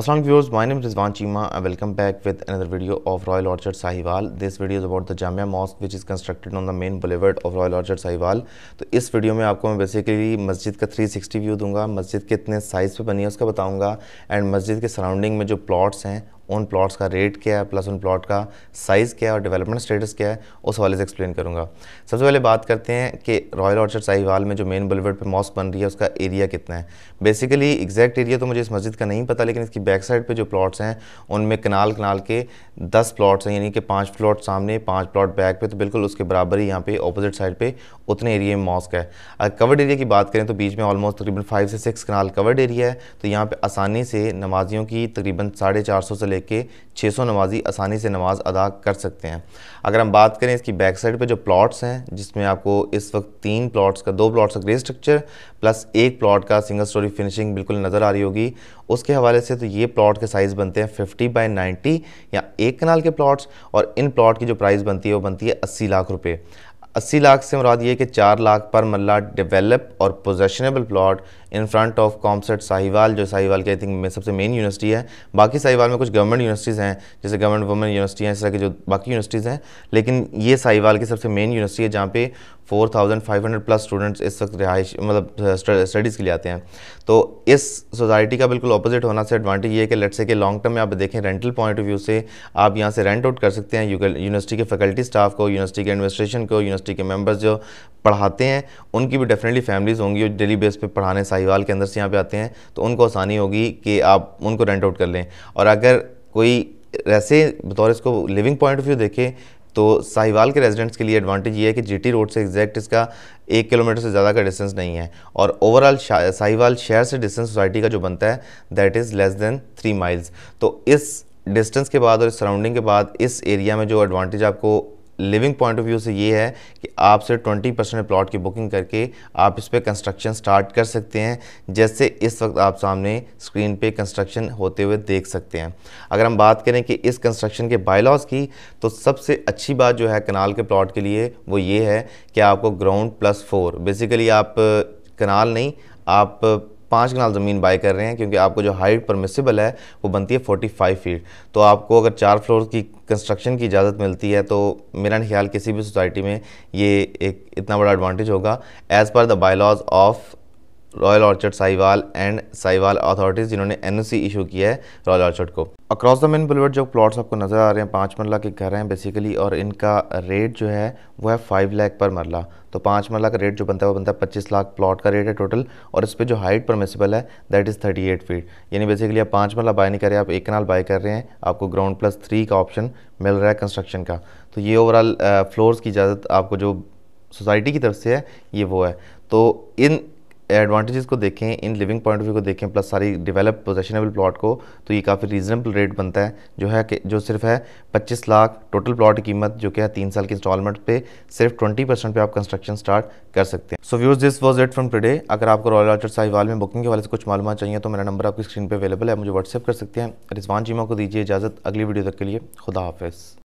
Assalamu viewers, my name is Rizwan Chima and welcome back with another video of Royal Orchard Sahiwal. This video is about the Jamia Mosque which is constructed on the main boulevard of Royal Orchard Sahiwal. तो इस video में आपको मैं basically मस्जिद का 360 view दूंगा मस्जिद कितने साइज़ पे बनी है उसका बताऊंगा एंड मस्जिद के सराउंडिंग में जो प्लॉट्स हैं उन प्लॉट्स का रेट क्या है प्लस उन प्लॉट का साइज़ क्या है और डेवलपमेंट स्टेटस क्या है उस हवाले से एक्सप्लेन करूँगा सबसे पहले बात करते हैं कि रॉयल ऑर्चर्ड साहिवाल में जो मेन बुलवर्ड पर मॉस्क बन रही है उसका एरिया कितना है बेसिकली एग्जैक्ट एरिया तो मुझे इस मस्जिद का नहीं पता लेकिन इसकी बैक साइड पर जो प्लाट्स हैं उनमें कनाल कनाल के दस प्लाट्स हैं यानी कि पाँच प्लाट सामने पाँच प्लाट बैक पर तो बिल्कुल उसके बराबर ही यहाँ पे अपोजिट साइड पर उतने एरिया में मॉस्क है अगर कवर्ड एरिया की बात करें तो बीच में ऑलमोस्ट तकरीबन फाइव से सिक्स कनाल कवर्ड एरिया है तो यहाँ पर आसानी से नमाजियों की तकरीबन साढ़े चार सौ से लेके 600 नमाजी आसानी से नमाज अदा कर सकते हैं अगर हम बात करें इसकी बैक साइड पे जो प्लॉट्स हैं जिसमें आपको इस वक्त तीन प्लॉट्स का दो प्लॉट्स का ग्रे स्ट्रक्चर प्लस एक प्लॉट का सिंगल स्टोरी फिनिशिंग बिल्कुल नज़र आ रही होगी उसके हवाले से तो ये प्लॉट के साइज़ बनते हैं फिफ्टी बाई नाइन्टी या एक कनाल के प्लॉट्स और इन प्लॉट की जो प्राइस बनती है वो बनती है अस्सी लाख रुपये अस्सी लाख से मुराद ये कि चार लाख पर मल्ला डिवेलप और possessionable plot in front of COMSATS Sahiwal जो साहिवाल की आई थिंक में सबसे मेन यूनिवर्सिटी है बाकी साहिवाल में कुछ गवर्नमेंट यूनिवर्सिटीज़ हैं जैसे गवर्नमेंट वुमेन यूनिवर्सिटी हैं इस तरह की जो बाकी यूनिवर्सिटीज़ हैं लेकिन ये साहिवाल की सबसे मेन यूनिवर्सिटी है जहाँ पे 4,500 प्लस स्टूडेंट्स इस वक्त रिहाइश मतलब स्टडीज़ के लिए आते हैं तो इस सोसाइटी का बिल्कुल अपोजिट होना से एडवांटेज ये है कि लेट से कि लॉन्ग टर्म में आप देखें रेंटल पॉइंट ऑफ व्यू से आप यहाँ से रेंट आउट कर सकते हैं यूनिवर्सिटी के फैकल्टी स्टाफ को यूनिवर्सिटी के एडमिनिस्ट्रेशन को यूनिवर्सिटी के मेम्बर्स जो पढ़ाते हैं उनकी भी डेफिनेटली फैमिलीज़ होंगी जो डेली बेस पर पढ़ाने साहिवाल के अंदर से यहाँ पे आते हैं तो उनको आसानी होगी कि आप उनको रेंट आउट कर लें और अगर कोई ऐसे बतौर इसको लिविंग पॉइंट ऑफ व्यू देखें तो साहिवाल के रेजिडेंट्स के लिए एडवांटेज ये है कि जीटी रोड से एग्जैक्ट इसका एक किलोमीटर से ज़्यादा का डिस्टेंस नहीं है और ओवरऑल साहिवाल शहर से डिस्टेंस सोसाइटी का जो बनता है that is less than three miles तो इस डिस्टेंस के बाद और इस सराउंडिंग के बाद इस एरिया में जो एडवांटेज आपको लिविंग पॉइंट ऑफ व्यू से ये है कि आपसे 20 परसेंट प्लॉट की बुकिंग करके आप इस पर कंस्ट्रक्शन स्टार्ट कर सकते हैं जैसे इस वक्त आप सामने स्क्रीन पे कंस्ट्रक्शन होते हुए देख सकते हैं अगर हम बात करें कि इस कंस्ट्रक्शन के बायलॉज की तो सबसे अच्छी बात जो है कनाल के प्लॉट के लिए वो ये है कि आपको ग्राउंड प्लस फोर बेसिकली आप कनाल नहीं आप पाँच कनाल ज़मीन बाई कर रहे हैं क्योंकि आपको जो हाइट परमिसिबल है वो बनती है फोर्टी फाइव फीट तो आपको अगर चार फ्लोर की कंस्ट्रक्शन की इजाज़त मिलती है तो मेरा ख्याल किसी भी सोसाइटी में ये एक इतना बड़ा एडवांटेज होगा as per the bylaws of Royal Orchard Sahiwal and Sahiwal authorities जिन्होंने एन इशू किया है रॉयल ऑर्चर्ड को अक्रॉस द मेन बुलवर्ड जो प्लॉट्स आपको नज़र आ रहे हैं पाँच मरला के घर हैं बेसिकली और इनका रेट जो है वो है फाइव लाख पर मरला तो पाँच मरला का रेट जो बनता है वो बनता है पच्चीस लाख प्लॉट का रेट है टोटल और इस पर जो हाइट परमिसिबल है that is thirty eight feet यानी बेसिकली आप पाँच मरला बाय नहीं कर रहे आप एक कनाल बाय कर रहे हैं आपको ग्राउंड प्लस थ्री का ऑप्शन मिल रहा है कंस्ट्रक्शन का तो ये ओवरऑल फ्लोर्स uh, की इजाज़त आपको जो सोसाइटी की तरफ से है ये वो है तो इन एडवांटेजेस को देखें इन लिविंग पॉइंट ऑफ व्यू को देखें प्लस सारी डेवलप पोजेशनेबल प्लॉट को तो ये काफ़ी रीजनेबल रेट बनता है जो है कि जो सिर्फ है 25 लाख टोटल प्लॉट की कीमत जो कि है तीन साल के इंस्टॉलमेंट पे सिर्फ 20 परसेंट पर आप कंस्ट्रक्शन स्टार्ट कर सकते हैं so views this was it from today अगर आपको रॉयल आर्चर साहिवाल में बुकिंग के वाले से कुछ मालूम चाहिए तो मेरा नंबर आपकी स्क्रीन पर अवेलेबल है मुझे व्हाट्सअप कर सकते हैं रिजवान चीमा को दीजिए इजाज़त अगली वीडियो तक के लिए खुदा हाफ़